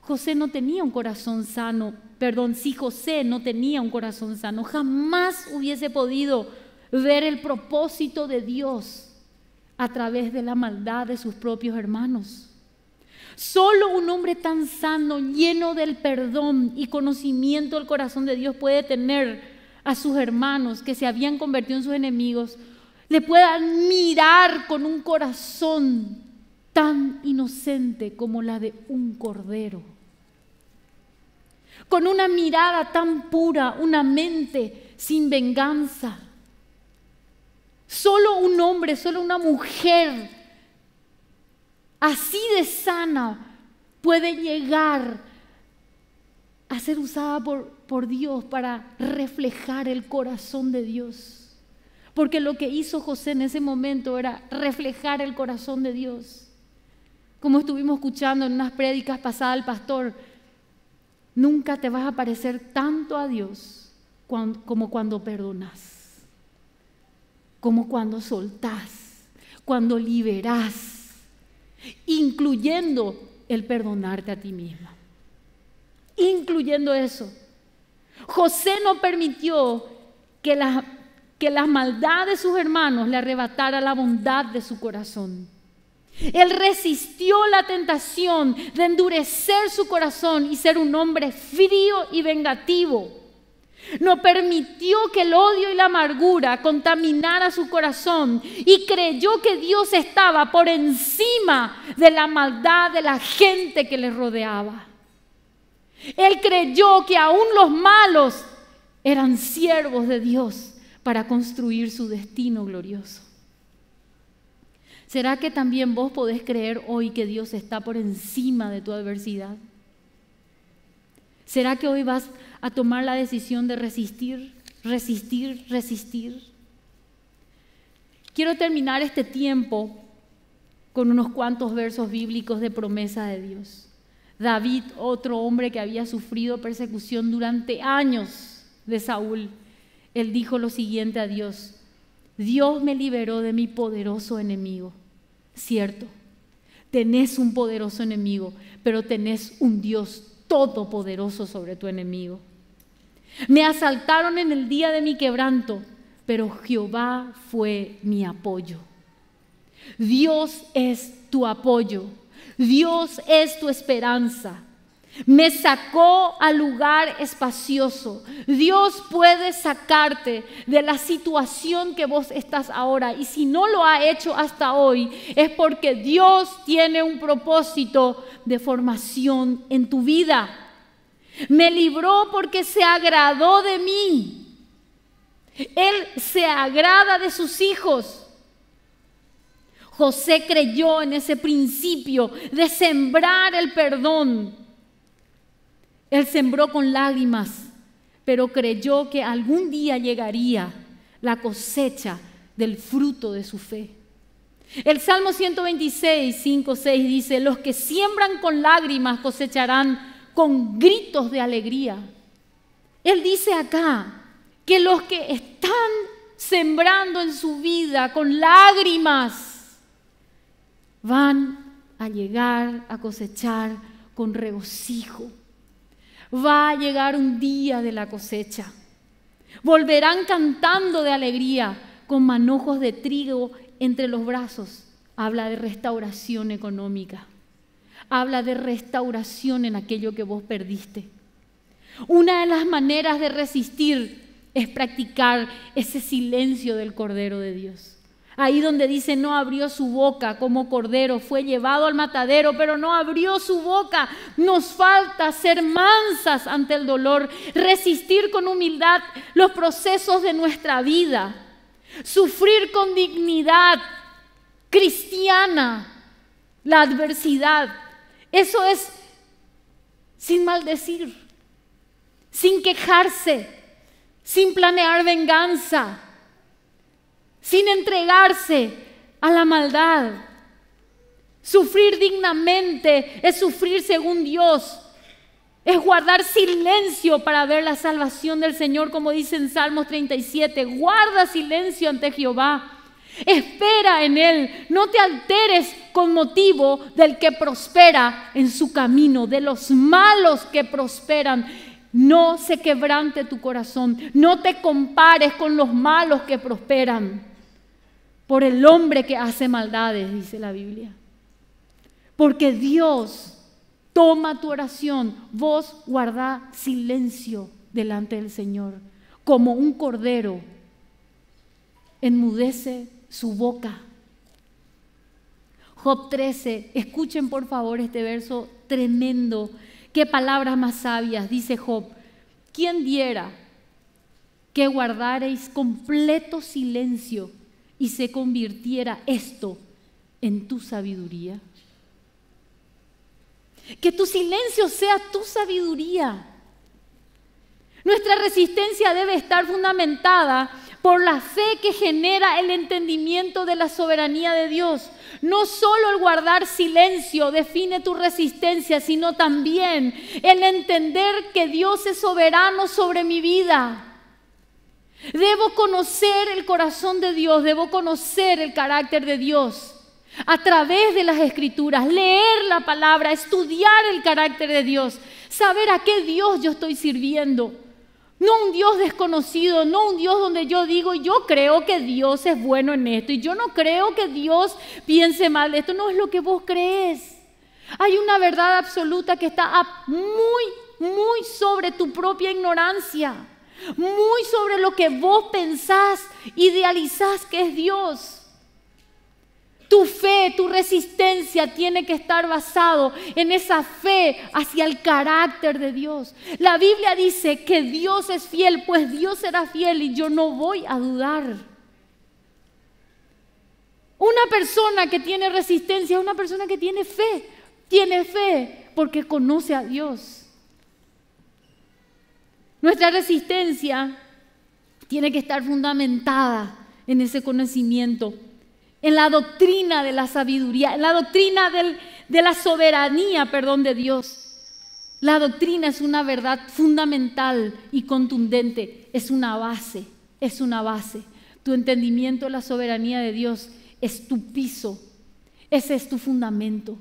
José no tenía un corazón sano, perdón, si José no tenía un corazón sano, jamás hubiese podido ver el propósito de Dios a través de la maldad de sus propios hermanos. Solo un hombre tan sano, lleno del perdón y conocimiento del corazón de Dios puede tener a sus hermanos que se habían convertido en sus enemigos, le puedan mirar con un corazón tan inocente como la de un cordero. Con una mirada tan pura, una mente sin venganza. Solo un hombre, solo una mujer así de sana puede llegar a ser usada por, por Dios para reflejar el corazón de Dios. Porque lo que hizo José en ese momento era reflejar el corazón de Dios. Como estuvimos escuchando en unas prédicas pasadas al pastor, nunca te vas a parecer tanto a Dios como cuando perdonas, como cuando soltás, cuando liberás, incluyendo el perdonarte a ti misma incluyendo eso. José no permitió que la maldad de sus hermanos le arrebatara la bondad de su corazón. Él resistió la tentación de endurecer su corazón y ser un hombre frío y vengativo. No permitió que el odio y la amargura contaminara su corazón y creyó que Dios estaba por encima de la maldad de la gente que le rodeaba. Él creyó que aún los malos eran siervos de Dios para construir su destino glorioso. ¿Será que también vos podés creer hoy que Dios está por encima de tu adversidad? ¿Será que hoy vas a tomar la decisión de resistir, resistir, resistir? Quiero terminar este tiempo con unos cuantos versos bíblicos de promesa de Dios. David, otro hombre que había sufrido persecución durante años de Saúl, él dijo lo siguiente a Dios, Dios me liberó de mi poderoso enemigo. Cierto, tenés un poderoso enemigo, pero tenés un Dios todopoderoso sobre tu enemigo. Me asaltaron en el día de mi quebranto, pero Jehová fue mi apoyo. Dios es tu apoyo. Dios es tu esperanza. Me sacó al lugar espacioso. Dios puede sacarte de la situación que vos estás ahora. Y si no lo ha hecho hasta hoy, es porque Dios tiene un propósito de formación en tu vida. Me libró porque se agradó de mí. Él se agrada de sus hijos. José creyó en ese principio de sembrar el perdón. Él sembró con lágrimas, pero creyó que algún día llegaría la cosecha del fruto de su fe. El Salmo 126, 5, 6 dice, los que siembran con lágrimas cosecharán con gritos de alegría. Él dice acá que los que están sembrando en su vida con lágrimas, van a llegar a cosechar con regocijo. Va a llegar un día de la cosecha. Volverán cantando de alegría con manojos de trigo entre los brazos. Habla de restauración económica. Habla de restauración en aquello que vos perdiste. Una de las maneras de resistir es practicar ese silencio del Cordero de Dios. Ahí donde dice, no abrió su boca como cordero, fue llevado al matadero, pero no abrió su boca. Nos falta ser mansas ante el dolor, resistir con humildad los procesos de nuestra vida, sufrir con dignidad cristiana la adversidad. Eso es sin maldecir, sin quejarse, sin planear venganza sin entregarse a la maldad. Sufrir dignamente es sufrir según Dios. Es guardar silencio para ver la salvación del Señor, como dice en Salmos 37. Guarda silencio ante Jehová. Espera en Él. No te alteres con motivo del que prospera en su camino, de los malos que prosperan. No se quebrante tu corazón. No te compares con los malos que prosperan por el hombre que hace maldades, dice la Biblia. Porque Dios toma tu oración, vos guardá silencio delante del Señor, como un cordero enmudece su boca. Job 13, escuchen por favor este verso tremendo. Qué palabras más sabias, dice Job. ¿Quién diera que guardareis completo silencio y se convirtiera esto en tu sabiduría. Que tu silencio sea tu sabiduría. Nuestra resistencia debe estar fundamentada por la fe que genera el entendimiento de la soberanía de Dios. No solo el guardar silencio define tu resistencia, sino también el entender que Dios es soberano sobre mi vida Debo conocer el corazón de Dios, debo conocer el carácter de Dios a través de las escrituras, leer la palabra, estudiar el carácter de Dios, saber a qué Dios yo estoy sirviendo. No un Dios desconocido, no un Dios donde yo digo, yo creo que Dios es bueno en esto y yo no creo que Dios piense mal. Esto no es lo que vos crees. Hay una verdad absoluta que está muy, muy sobre tu propia ignorancia muy sobre lo que vos pensás, idealizás que es Dios. Tu fe, tu resistencia tiene que estar basado en esa fe hacia el carácter de Dios. La Biblia dice que Dios es fiel, pues Dios será fiel y yo no voy a dudar. Una persona que tiene resistencia, una persona que tiene fe, tiene fe porque conoce a Dios. Nuestra resistencia tiene que estar fundamentada en ese conocimiento, en la doctrina de la sabiduría, en la doctrina de la soberanía, perdón, de Dios. La doctrina es una verdad fundamental y contundente, es una base, es una base. Tu entendimiento de la soberanía de Dios es tu piso, ese es tu fundamento.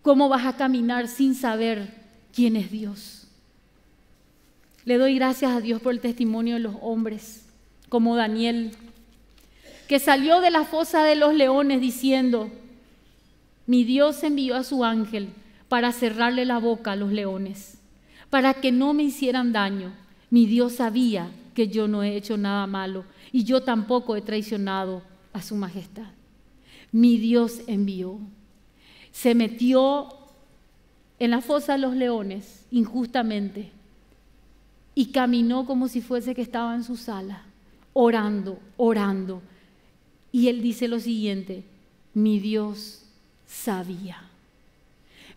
¿Cómo vas a caminar sin saber quién es Dios? Le doy gracias a Dios por el testimonio de los hombres, como Daniel, que salió de la fosa de los leones diciendo, mi Dios envió a su ángel para cerrarle la boca a los leones, para que no me hicieran daño. Mi Dios sabía que yo no he hecho nada malo y yo tampoco he traicionado a su majestad. Mi Dios envió, se metió en la fosa de los leones injustamente y caminó como si fuese que estaba en su sala, orando, orando. Y él dice lo siguiente, mi Dios sabía,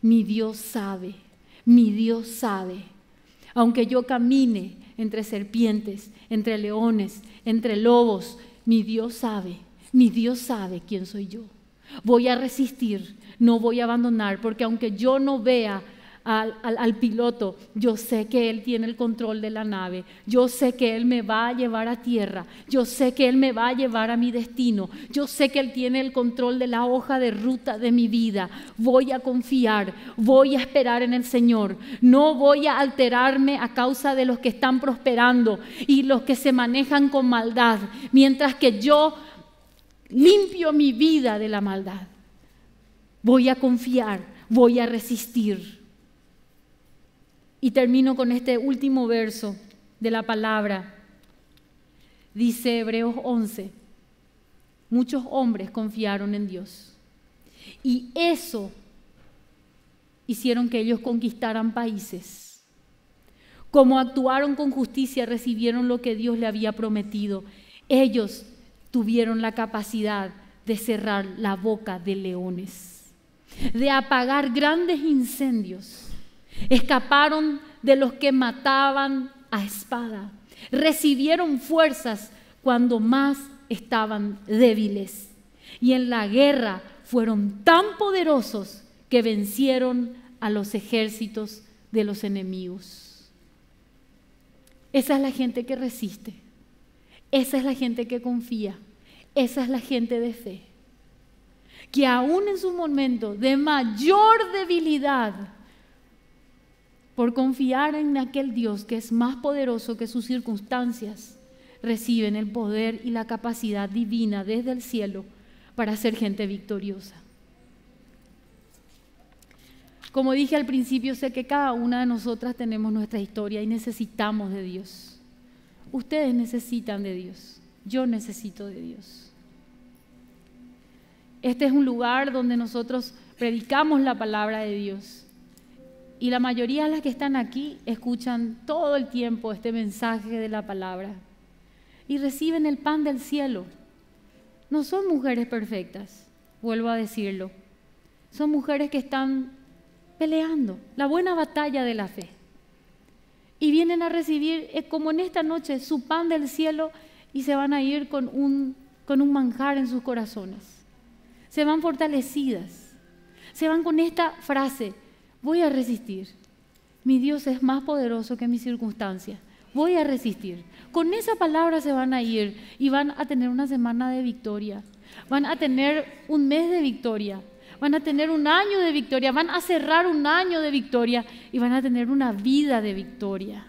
mi Dios sabe, mi Dios sabe. Aunque yo camine entre serpientes, entre leones, entre lobos, mi Dios sabe, mi Dios sabe quién soy yo. Voy a resistir, no voy a abandonar, porque aunque yo no vea al, piloto, yo sé que Él tiene el control de la nave, yo sé que Él me va a llevar a tierra, yo sé que Él me va a llevar a mi destino, yo sé que Él tiene el control de la hoja de ruta de mi vida, voy a confiar, voy a esperar en el Señor, no voy a alterarme a causa de los que están prosperando y los que se manejan con maldad, mientras que yo limpio mi vida de la maldad. Voy a confiar, voy a resistir. Y termino con este último verso de la palabra. Dice Hebreos 11, muchos hombres confiaron en Dios. Y eso hicieron que ellos conquistaran países. Como actuaron con justicia, recibieron lo que Dios le había prometido. Ellos tuvieron la capacidad de cerrar la boca de leones, de apagar grandes incendios Escaparon de los que mataban a espada. Recibieron fuerzas cuando más estaban débiles. Y en la guerra fueron tan poderosos que vencieron a los ejércitos de los enemigos. Esa es la gente que resiste. Esa es la gente que confía. Esa es la gente de fe. Que aún en su momento de mayor debilidad, por confiar en aquel Dios que es más poderoso que sus circunstancias, reciben el poder y la capacidad divina desde el cielo para ser gente victoriosa. Como dije al principio, sé que cada una de nosotras tenemos nuestra historia y necesitamos de Dios. Ustedes necesitan de Dios. Yo necesito de Dios. Este es un lugar donde nosotros predicamos la palabra de Dios y la mayoría de las que están aquí escuchan todo el tiempo este mensaje de la palabra y reciben el pan del cielo. No son mujeres perfectas, vuelvo a decirlo. Son mujeres que están peleando la buena batalla de la fe. Y vienen a recibir, eh, como en esta noche, su pan del cielo y se van a ir con un, con un manjar en sus corazones. Se van fortalecidas. Se van con esta frase, Voy a resistir. Mi Dios es más poderoso que mis circunstancias. Voy a resistir. Con esa palabra se van a ir y van a tener una semana de victoria. Van a tener un mes de victoria. Van a tener un año de victoria. Van a cerrar un año de victoria y van a tener una vida de victoria.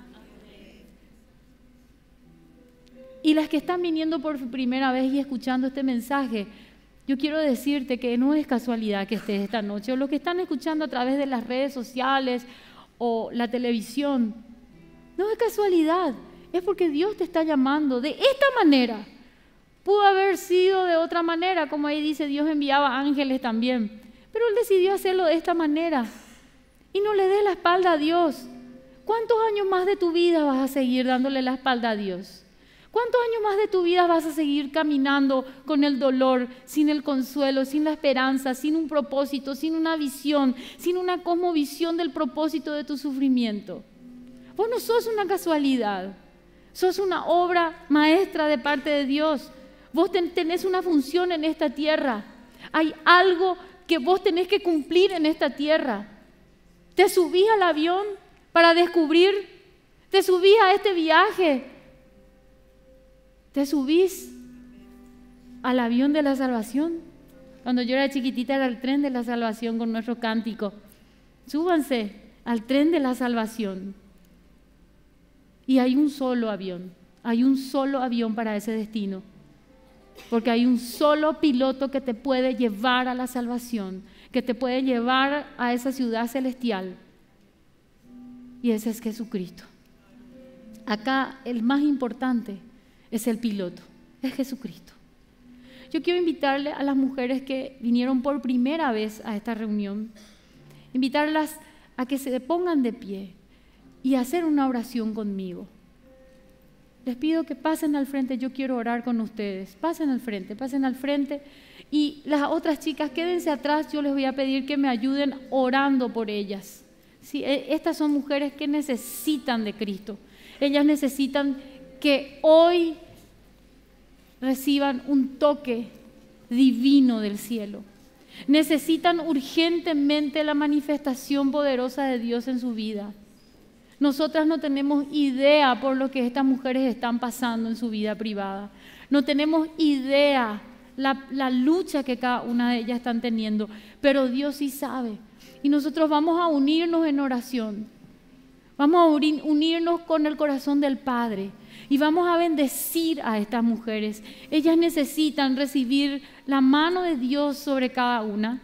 Y las que están viniendo por primera vez y escuchando este mensaje, yo quiero decirte que no es casualidad que estés esta noche o los que están escuchando a través de las redes sociales o la televisión. No es casualidad, es porque Dios te está llamando de esta manera. Pudo haber sido de otra manera, como ahí dice, Dios enviaba ángeles también. Pero Él decidió hacerlo de esta manera. Y no le dé la espalda a Dios. ¿Cuántos años más de tu vida vas a seguir dándole la espalda a Dios? ¿Cuántos años más de tu vida vas a seguir caminando con el dolor, sin el consuelo, sin la esperanza, sin un propósito, sin una visión, sin una cosmovisión del propósito de tu sufrimiento? Vos no sos una casualidad, sos una obra maestra de parte de Dios. Vos tenés una función en esta tierra. Hay algo que vos tenés que cumplir en esta tierra. Te subí al avión para descubrir, te subís a este viaje te subís al avión de la salvación. Cuando yo era chiquitita era el tren de la salvación con nuestro cántico. Súbanse al tren de la salvación. Y hay un solo avión, hay un solo avión para ese destino. Porque hay un solo piloto que te puede llevar a la salvación, que te puede llevar a esa ciudad celestial. Y ese es Jesucristo. Acá el más importante es el piloto, es Jesucristo. Yo quiero invitarle a las mujeres que vinieron por primera vez a esta reunión, invitarlas a que se pongan de pie y hacer una oración conmigo. Les pido que pasen al frente, yo quiero orar con ustedes. Pasen al frente, pasen al frente. Y las otras chicas, quédense atrás, yo les voy a pedir que me ayuden orando por ellas. Sí, e, estas son mujeres que necesitan de Cristo. Ellas necesitan que hoy reciban un toque divino del cielo. Necesitan urgentemente la manifestación poderosa de Dios en su vida. Nosotras no tenemos idea por lo que estas mujeres están pasando en su vida privada. No tenemos idea la, lucha que cada una de ellas están teniendo. Pero Dios sí sabe. Y nosotros vamos a unirnos en oración. Vamos a unirnos con el corazón del Padre y vamos a bendecir a estas mujeres. Ellas necesitan recibir la mano de Dios sobre cada una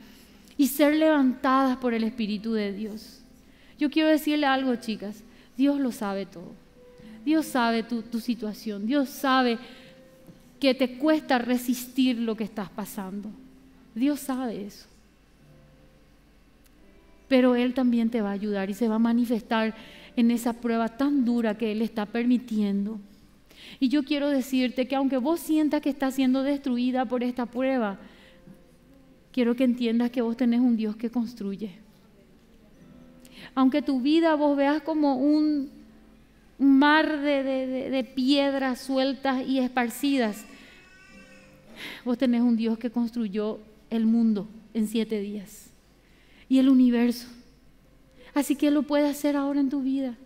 y ser levantadas por el Espíritu de Dios. Yo quiero decirle algo, chicas. Dios lo sabe todo. Dios sabe tu, situación. Dios sabe que te cuesta resistir lo que estás pasando. Dios sabe eso pero Él también te va a ayudar y se va a manifestar en esa prueba tan dura que Él está permitiendo. Y yo quiero decirte que aunque vos sientas que estás siendo destruida por esta prueba, quiero que entiendas que vos tenés un Dios que construye. Aunque tu vida vos veas como un mar de, piedras sueltas y esparcidas, vos tenés un Dios que construyó el mundo en siete días y el universo. Así que lo puede hacer ahora en tu vida.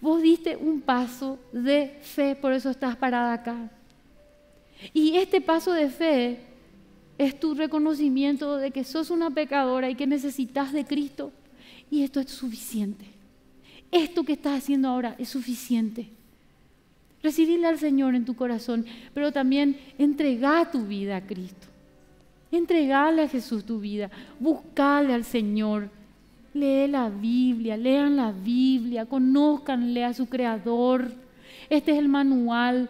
Vos diste un paso de fe, por eso estás parada acá. Y este paso de fe es tu reconocimiento de que sos una pecadora y que necesitas de Cristo. Y esto es suficiente. Esto que estás haciendo ahora es suficiente. Recibirle al Señor en tu corazón, pero también entrega tu vida a Cristo. Entregale a Jesús tu vida. Buscale al Señor. Lee la Biblia, lean la Biblia, conozcanle a su creador. Este es el manual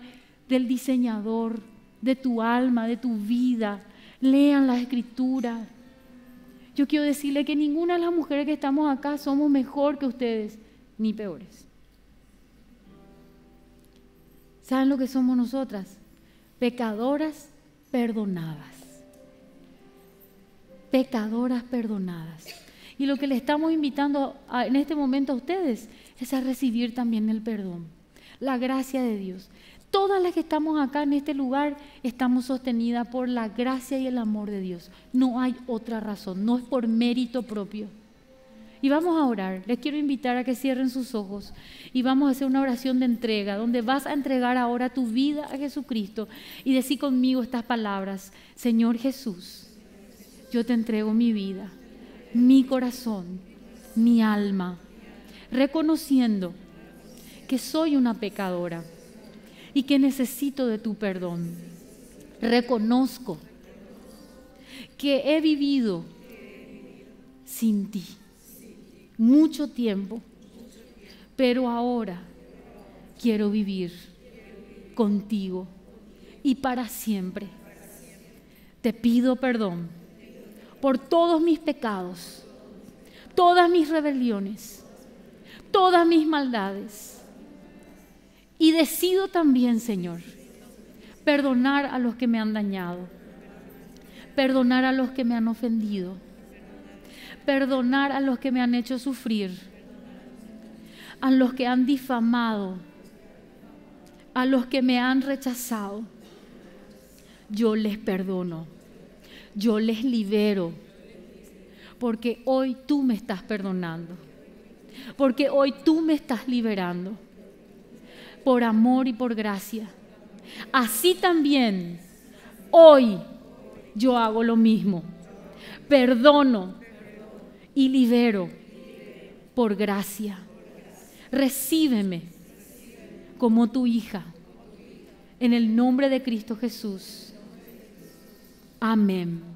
del diseñador de tu alma, de tu vida. Lean las escrituras. Yo quiero decirle que ninguna de las mujeres que estamos acá somos mejor que ustedes, ni peores. ¿Saben lo que somos nosotras? Pecadoras perdonadas. Pecadoras perdonadas. Y lo que le estamos invitando en este momento a ustedes es a recibir también el perdón, la gracia de Dios. Todas las que estamos acá en este lugar estamos sostenidas por la gracia y el amor de Dios. No hay otra razón, no es por mérito propio. Y vamos a orar. Les quiero invitar a que cierren sus ojos y vamos a hacer una oración de entrega, donde vas a entregar ahora tu vida a Jesucristo y decir conmigo estas palabras. Señor Jesús, yo te entrego mi vida mi corazón, mi alma, reconociendo que soy una pecadora y que necesito de tu perdón. Reconozco que he vivido sin ti mucho tiempo, pero ahora quiero vivir contigo y para siempre. Te pido perdón por todos mis pecados, todas mis rebeliones, todas mis maldades. Y decido también, Señor, perdonar a los que me han dañado, perdonar a los que me han ofendido, perdonar a los que me han hecho sufrir, a los que han difamado, a los que me han rechazado. Yo les perdono yo les libero, porque hoy tú me estás perdonando, porque hoy tú me estás liberando, por amor y por gracia. Así también, hoy yo hago lo mismo, perdono y libero por gracia. Recíbeme como tu hija, en el nombre de Cristo Jesús. Amén.